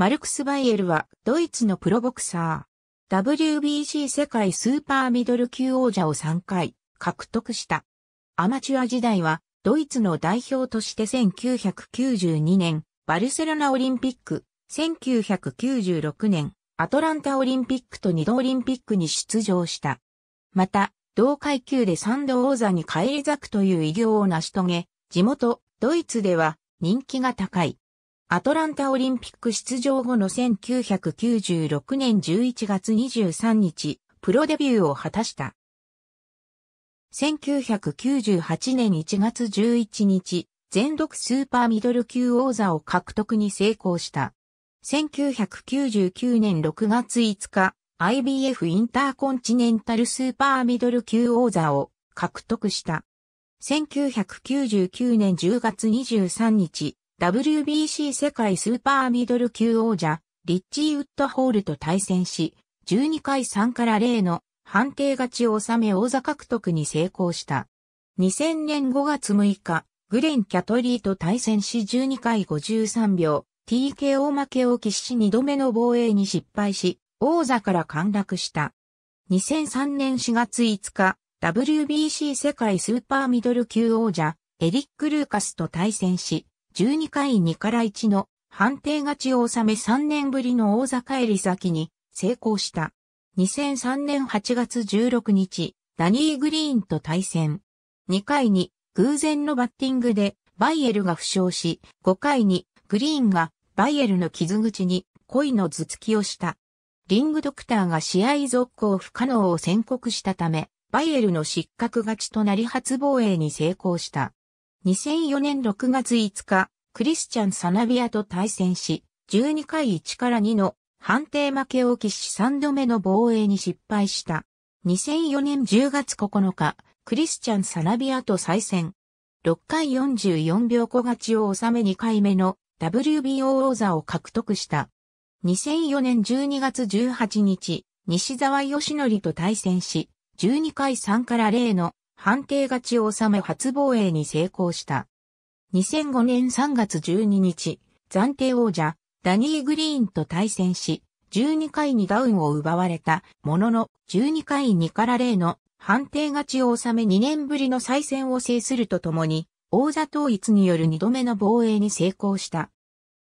マルクス・バイエルはドイツのプロボクサー。WBC 世界スーパーミドル級王者を3回獲得した。アマチュア時代はドイツの代表として1992年バルセロナオリンピック、1996年アトランタオリンピックと2度オリンピックに出場した。また、同階級で3度王座に返り咲くという偉業を成し遂げ、地元ドイツでは人気が高い。アトランタオリンピック出場後の1996年11月23日、プロデビューを果たした。1998年1月11日、全独スーパーミドル級王座を獲得に成功した。1999年6月5日、IBF インターコンチネンタルスーパーミドル級王座を獲得した。1999年10月23日、WBC 世界スーパーミドル級王者、リッチー・ウッドホールと対戦し、12回3から0の判定勝ちを収め王座獲得に成功した。2000年5月6日、グレン・キャトリーと対戦し12回53秒、TKO 負けを喫し2度目の防衛に失敗し、王座から陥落した。2003年4月5日、WBC 世界スーパーミドル級王者、エリック・ルーカスと対戦し、12回2から1の判定勝ちを収め3年ぶりの大坂り先に成功した。2003年8月16日、ダニー・グリーンと対戦。2回に偶然のバッティングでバイエルが負傷し、5回にグリーンがバイエルの傷口に恋の頭突きをした。リングドクターが試合続行不可能を宣告したため、バイエルの失格勝ちとなり初防衛に成功した。2004年6月5日、クリスチャン・サナビアと対戦し、12回1から2の判定負けを喫し3度目の防衛に失敗した。2004年10月9日、クリスチャン・サナビアと再戦。6回44秒小勝ちを収め2回目の WBO 王座を獲得した。2004年12月18日、西沢義則と対戦し、12回3から0の判定勝ちを収め初防衛に成功した。2005年3月12日、暫定王者、ダニー・グリーンと対戦し、12回にダウンを奪われたものの、12回2から0の判定勝ちを収め2年ぶりの再戦を制するとともに、王座統一による2度目の防衛に成功した。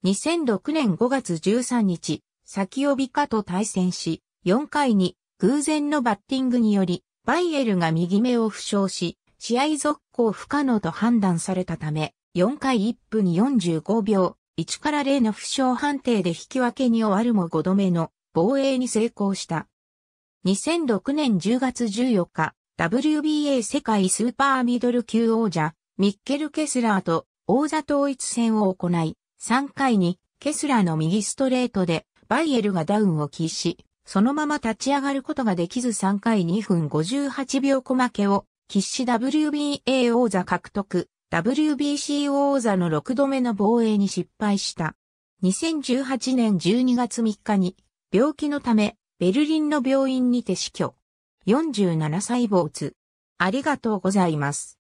2006年5月13日、先呼びかと対戦し、4回に偶然のバッティングによりバイエルが右目を負傷し、試合続行不可能と判断されたため、4回1分45秒、1から0の負傷判定で引き分けに終わるも5度目の防衛に成功した。2006年10月14日、WBA 世界スーパーミドル級王者、ミッケル・ケスラーと王座統一戦を行い、3回にケスラーの右ストレートでバイエルがダウンを喫し、そのまま立ち上がることができず3回2分58秒小負けを喫し WBA 王座獲得、WBC 王座の6度目の防衛に失敗した。2018年12月3日に病気のためベルリンの病院にて死去。47歳坊主。ありがとうございます。